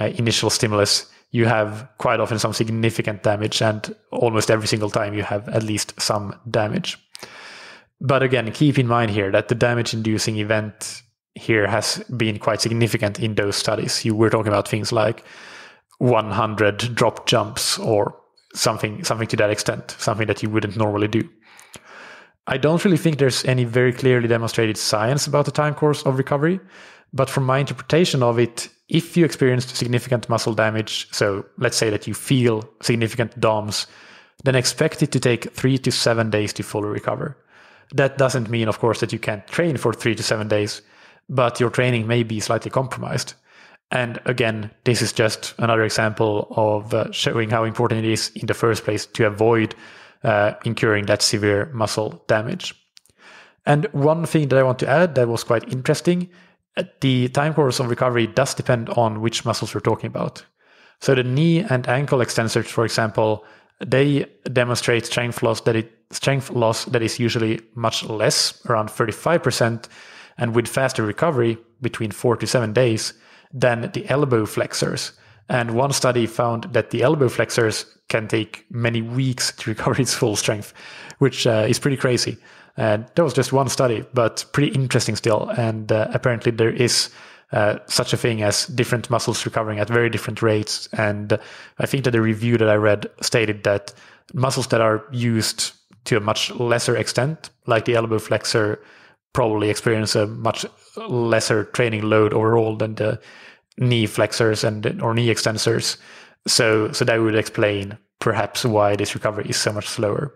uh, initial stimulus, you have quite often some significant damage. And almost every single time, you have at least some damage. But again, keep in mind here that the damage inducing event here has been quite significant in those studies. You were talking about things like 100 drop jumps or something something to that extent, something that you wouldn't normally do. I don't really think there's any very clearly demonstrated science about the time course of recovery, but from my interpretation of it, if you experienced significant muscle damage, so let's say that you feel significant DOMs, then expect it to take three to seven days to fully recover. That doesn't mean, of course, that you can't train for three to seven days, but your training may be slightly compromised. And again, this is just another example of uh, showing how important it is in the first place to avoid uh, incurring that severe muscle damage. And one thing that I want to add that was quite interesting uh, the time course of recovery does depend on which muscles we're talking about. So the knee and ankle extensors, for example, they demonstrate strength loss that it strength loss that is usually much less, around 35%, and with faster recovery between four to seven days than the elbow flexors. And one study found that the elbow flexors can take many weeks to recover its full strength, which uh, is pretty crazy. And that was just one study, but pretty interesting still. And uh, apparently, there is uh, such a thing as different muscles recovering at very different rates. And I think that the review that I read stated that muscles that are used to a much lesser extent, like the elbow flexor, probably experience a much lesser training load overall than the knee flexors and or knee extensors. So, so that would explain perhaps why this recovery is so much slower.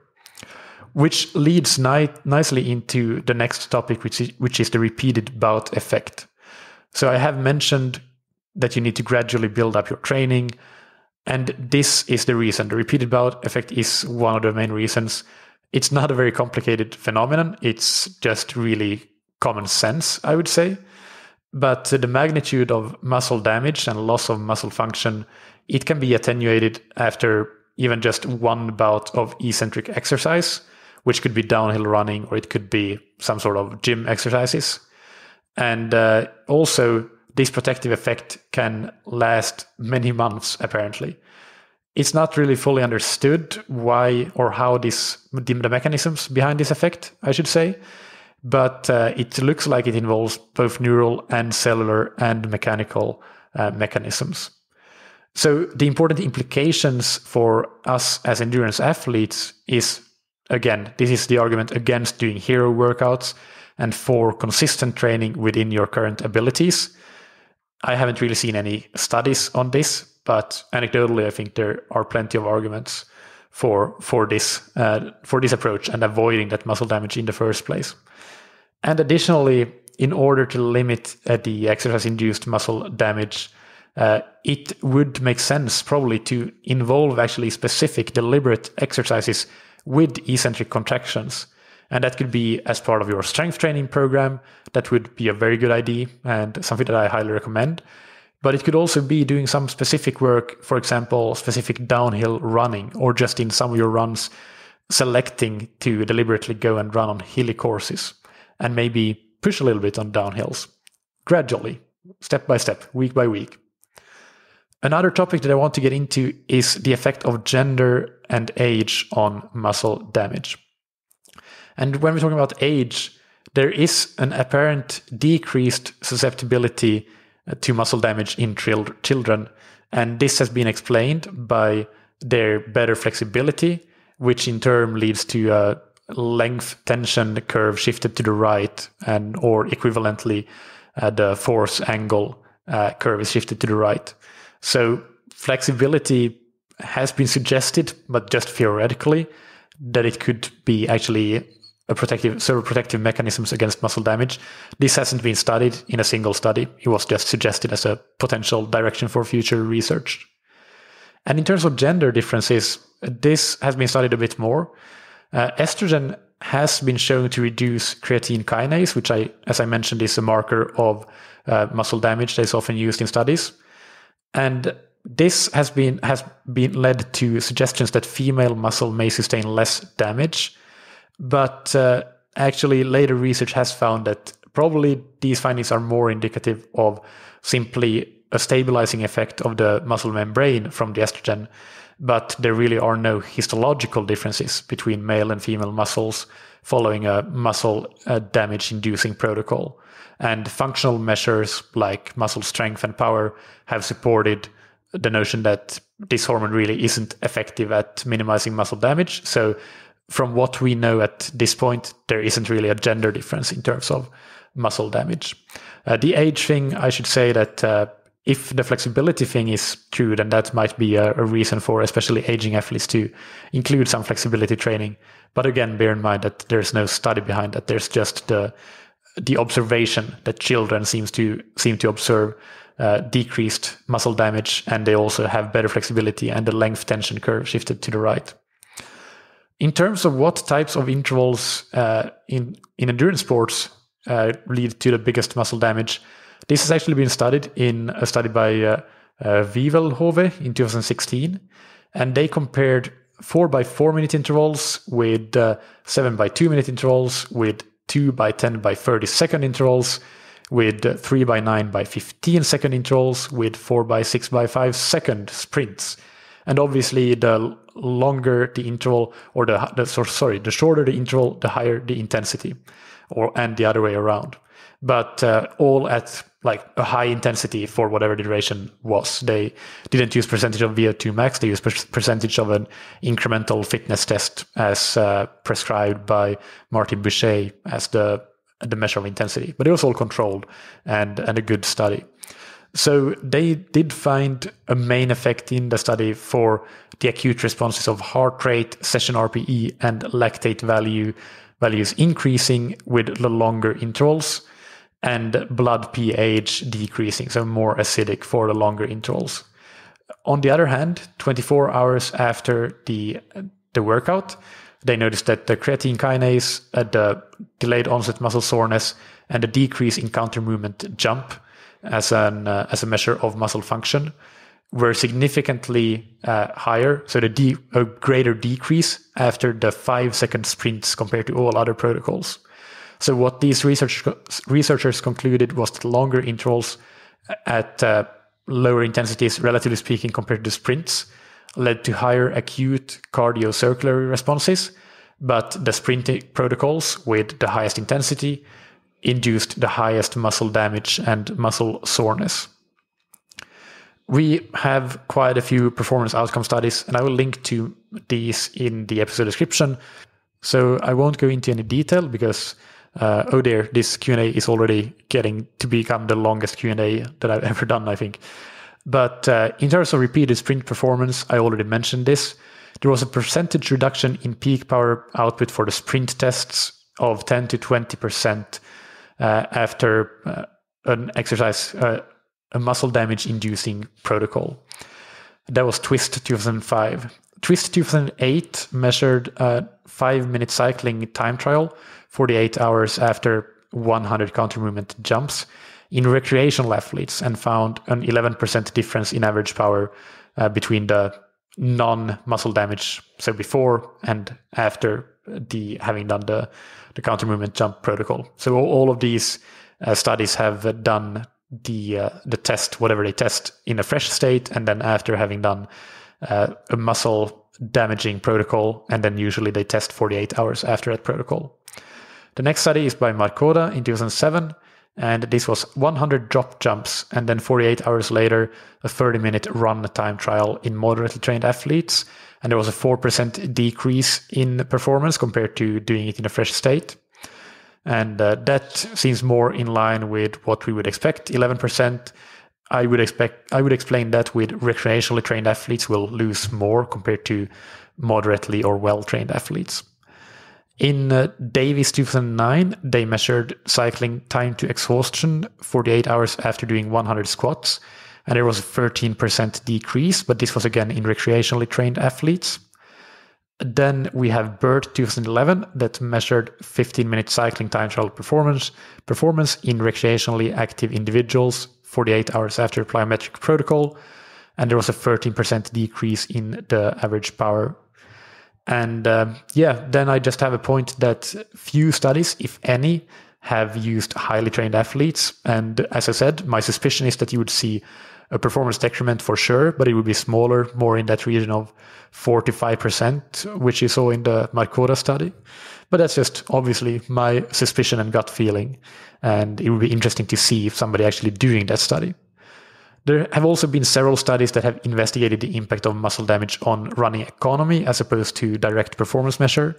Which leads ni- nicely into the next topic, which is, which is the repeated bout effect. So I have mentioned that you need to gradually build up your training. And this is the reason. The repeated bout effect is one of the main reasons. It's not a very complicated phenomenon. It's just really common sense, I would say. But the magnitude of muscle damage and loss of muscle function, it can be attenuated after even just one bout of eccentric exercise, which could be downhill running or it could be some sort of gym exercises. And uh, also, this protective effect can last many months, apparently. It's not really fully understood why or how this, the, mechanisms behind this effect, I should say, but uh, it looks like it involves both neural and cellular and mechanical uh, mechanisms. So, the important implications for us as endurance athletes is again, this is the argument against doing hero workouts and for consistent training within your current abilities. I haven't really seen any studies on this, but anecdotally, I think there are plenty of arguments for for this uh, for this approach and avoiding that muscle damage in the first place. And additionally, in order to limit uh, the exercise-induced muscle damage, uh, it would make sense probably to involve actually specific deliberate exercises with eccentric contractions and that could be as part of your strength training program. That would be a very good idea and something that I highly recommend. But it could also be doing some specific work, for example, specific downhill running, or just in some of your runs, selecting to deliberately go and run on hilly courses and maybe push a little bit on downhills gradually, step by step, week by week. Another topic that I want to get into is the effect of gender and age on muscle damage. And when we're talking about age, there is an apparent decreased susceptibility uh, to muscle damage in children. And this has been explained by their better flexibility, which in turn leads to a length tension curve shifted to the right and or equivalently uh, the force angle uh, curve is shifted to the right. So flexibility has been suggested, but just theoretically, that it could be actually protective servo protective mechanisms against muscle damage. This hasn't been studied in a single study. It was just suggested as a potential direction for future research. And in terms of gender differences, this has been studied a bit more. Uh, estrogen has been shown to reduce creatine kinase, which I, as I mentioned, is a marker of uh, muscle damage that is often used in studies. And this has been has been led to suggestions that female muscle may sustain less damage but uh, actually, later research has found that probably these findings are more indicative of simply a stabilizing effect of the muscle membrane from the estrogen, but there really are no histological differences between male and female muscles following a muscle uh, damage inducing protocol. And functional measures like muscle strength and power have supported the notion that this hormone really isn't effective at minimizing muscle damage. So from what we know at this point, there isn't really a gender difference in terms of muscle damage. Uh, the age thing, I should say that uh, if the flexibility thing is true, then that might be a, a, reason for especially aging athletes to include some flexibility training. But again, bear in mind that there's no study behind that. There's just the the observation that children seems to seem to observe uh, decreased muscle damage, and they also have better flexibility and the length tension curve shifted to the right. In terms of what types of intervals uh, in in endurance sports uh, lead to the biggest muscle damage, this has actually been studied in a uh, study by uh, uh, Vivelhove in 2016, and they compared four by four minute intervals with uh, seven by two minute intervals with two by 10 by 30 second intervals with 3 by 9 by 15 second intervals with 4 by 6 by 5 second sprints and obviously, the longer the interval, or the, the sorry, the shorter the interval, the higher the intensity, or and the other way around. But uh, all at like a high intensity for whatever the duration was. They didn't use percentage of VO2 max. They used percentage of an incremental fitness test as uh, prescribed by Martin Boucher as the the measure of intensity. But it was all controlled and and a good study. So they did find a main effect in the study for the acute responses of heart rate, session RPE, and lactate value values increasing with the longer intervals, and blood pH decreasing, so more acidic for the longer intervals. On the other hand, 24 hours after the the workout, they noticed that the creatine kinase, uh, the delayed onset muscle soreness, and the decrease in counter movement jump as an uh, as a measure of muscle function were significantly uh, higher. So the de- a greater decrease after the five second sprints compared to all other protocols. So what these research- researchers concluded was that longer intervals uh, at uh, lower intensities, relatively speaking, compared to sprints, led to higher acute cardiocirculatory responses. But the sprinting protocols with the highest intensity induced the highest muscle damage and muscle soreness. We have quite a few performance outcome studies, and I will link to these in the episode description. So I won't go into any detail because, uh, oh dear, this Q&A is already getting to become the longest Q&A that I've (laughs) ever done, I think. But uh, in terms of repeated sprint performance, I already mentioned this. There was a percentage reduction in peak power output for the sprint tests of 10 to 20 percent uh, after uh, an exercise, uh, a muscle damage inducing protocol. That was Twist 2005. Twist 2008 measured a five minute cycling time trial 48 hours after 100 counter movement jumps in recreational athletes and found an 11% difference in average power uh, between the non muscle damage, so before and after the having done the the counter movement jump protocol. So all, all of these uh, studies have done the uh, the test, whatever they test, in a fresh state, and then after having done uh, a muscle damaging protocol, and then usually they test 48 hours after that protocol. The next study is by Marcoda in 2007, and this was 100 drop jumps and then 48 hours later a 30 minute run time trial in moderately trained athletes and there was a 4% decrease in performance compared to doing it in a fresh state and uh, that seems more in line with what we would expect 11% I would expect I would explain that with recreationally trained athletes will lose more compared to moderately or well trained athletes. In uh, Davies 2009, they measured cycling time to exhaustion 48 hours after doing 100 squats, and there was a 13% decrease, but this was again in recreationally trained athletes. Then we have BERT 2011 that measured 15 minute cycling time trial performance, performance in recreationally active individuals 48 hours after plyometric protocol, and there was a 13% decrease in the average power and uh, yeah, then I just have a point that few studies, if any, have used highly trained athletes. And as I said, my suspicion is that you would see a performance decrement for sure, but it would be smaller, more in that region of 45%, which you saw in the Marcoda study. But that's just obviously my suspicion and gut feeling. And it would be interesting to see if somebody actually doing that study. There have also been several studies that have investigated the impact of muscle damage on running economy as opposed to direct performance measure.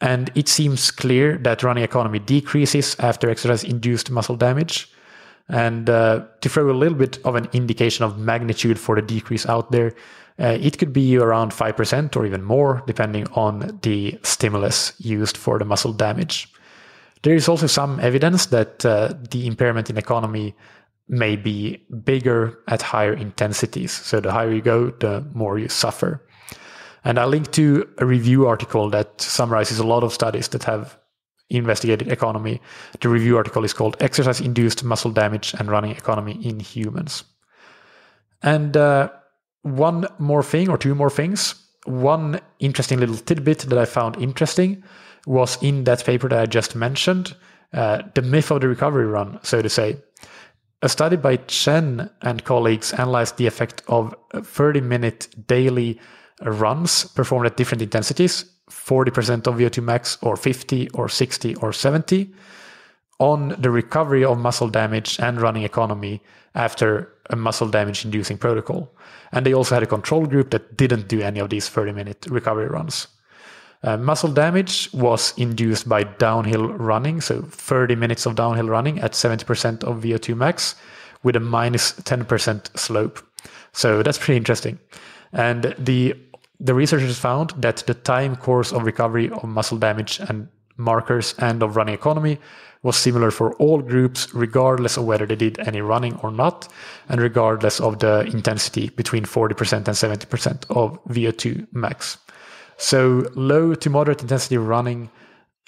And it seems clear that running economy decreases after exercise induced muscle damage. And uh, to throw a little bit of an indication of magnitude for the decrease out there, uh, it could be around 5% or even more, depending on the stimulus used for the muscle damage. There is also some evidence that uh, the impairment in economy may be bigger at higher intensities. So the higher you go, the more you suffer. And I link to a review article that summarizes a lot of studies that have investigated economy. The review article is called Exercise Induced Muscle Damage and Running Economy in Humans. And uh, one more thing, or two more things. One interesting little tidbit that I found interesting was in that paper that I just mentioned uh, the myth of the recovery run, so to say. A study by Chen and colleagues analyzed the effect of 30 minute daily runs performed at different intensities 40% of VO2 max, or 50, or 60, or 70 on the recovery of muscle damage and running economy after a muscle damage inducing protocol. And they also had a control group that didn't do any of these 30 minute recovery runs. Uh, muscle damage was induced by downhill running, so 30 minutes of downhill running at 70% of VO2 max with a minus 10% slope. So that's pretty interesting. And the the researchers found that the time course of recovery of muscle damage and markers and of running economy was similar for all groups, regardless of whether they did any running or not, and regardless of the intensity between 40% and 70% of VO2 max. So low to moderate intensity running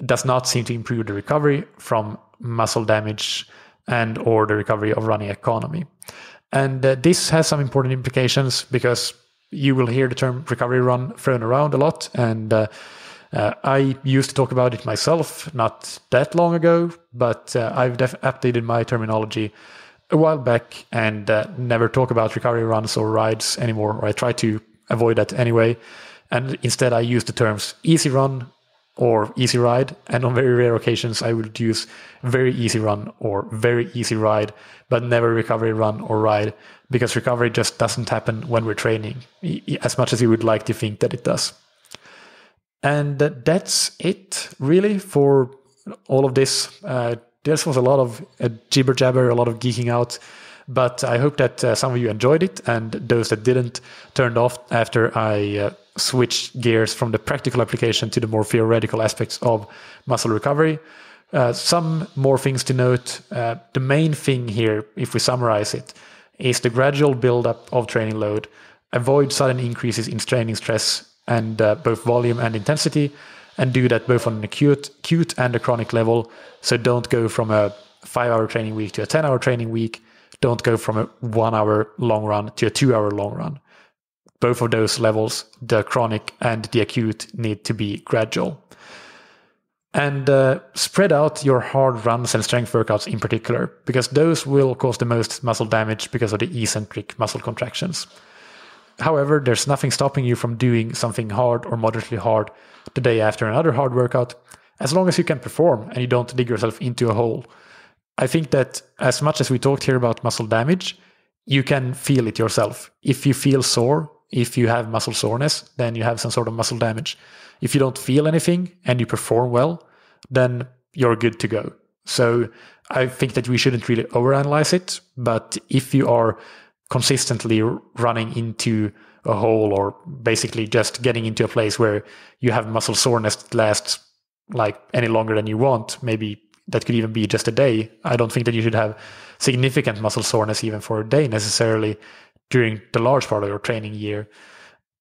does not seem to improve the recovery from muscle damage and or the recovery of running economy. And uh, this has some important implications because you will hear the term recovery run thrown around a lot and uh, uh, I used to talk about it myself not that long ago, but uh, I've def- updated my terminology a while back and uh, never talk about recovery runs or rides anymore, or I try to avoid that anyway and instead, I use the terms easy run or easy ride. And on very rare occasions, I would use very easy run or very easy ride, but never recovery run or ride because recovery just doesn't happen when we're training as much as you would like to think that it does. And that's it really for all of this. Uh, this was a lot of uh, jibber jabber, a lot of geeking out. But I hope that uh, some of you enjoyed it, and those that didn't turned off after I uh, switched gears from the practical application to the more theoretical aspects of muscle recovery. Uh, some more things to note. Uh, the main thing here, if we summarize it, is the gradual buildup of training load. Avoid sudden increases in training stress and uh, both volume and intensity, and do that both on an acute, acute and a chronic level. So don't go from a five hour training week to a 10 hour training week don't go from a one hour long run to a two hour long run. Both of those levels, the chronic and the acute, need to be gradual. And uh, spread out your hard runs and strength workouts in particular, because those will cause the most muscle damage because of the eccentric muscle contractions. However, there's nothing stopping you from doing something hard or moderately hard the day after another hard workout, as long as you can perform and you don't dig yourself into a hole I think that as much as we talked here about muscle damage, you can feel it yourself. If you feel sore, if you have muscle soreness, then you have some sort of muscle damage. If you don't feel anything and you perform well, then you're good to go. So I think that we shouldn't really overanalyze it. But if you are consistently running into a hole or basically just getting into a place where you have muscle soreness that lasts like any longer than you want, maybe that could even be just a day. I don't think that you should have significant muscle soreness even for a day necessarily during the large part of your training year.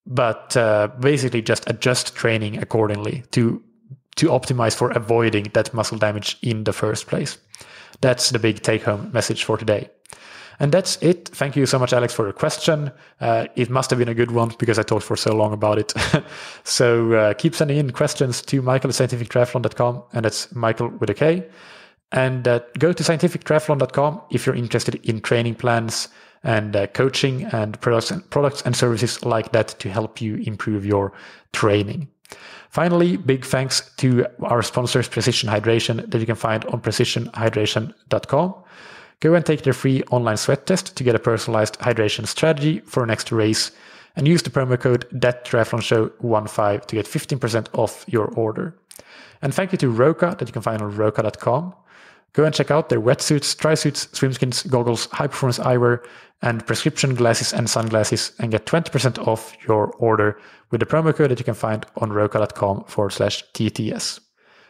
But uh, basically, just adjust training accordingly to to optimize for avoiding that muscle damage in the first place. That's the big take home message for today. And that's it. Thank you so much, Alex, for your question. Uh, it must have been a good one because I talked for so long about it. (laughs) so uh, keep sending in questions to michael at scientifictriathlon.com, and that's Michael with a K. And uh, go to scientifictriathlon.com if you're interested in training plans and uh, coaching and products and products and services like that to help you improve your training. Finally, big thanks to our sponsors, Precision Hydration, that you can find on precisionhydration.com. Go and take their free online sweat test to get a personalized hydration strategy for your next race and use the promo code ThatTriathlonShow15 to get 15% off your order. And thank you to Roka that you can find on roka.com. Go and check out their wetsuits, suits, swimskins, goggles, high performance eyewear, and prescription glasses and sunglasses and get 20% off your order with the promo code that you can find on roka.com forward slash TTS.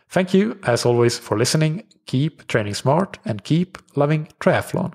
Thank you, as always, for listening, keep training smart, and keep loving triathlon.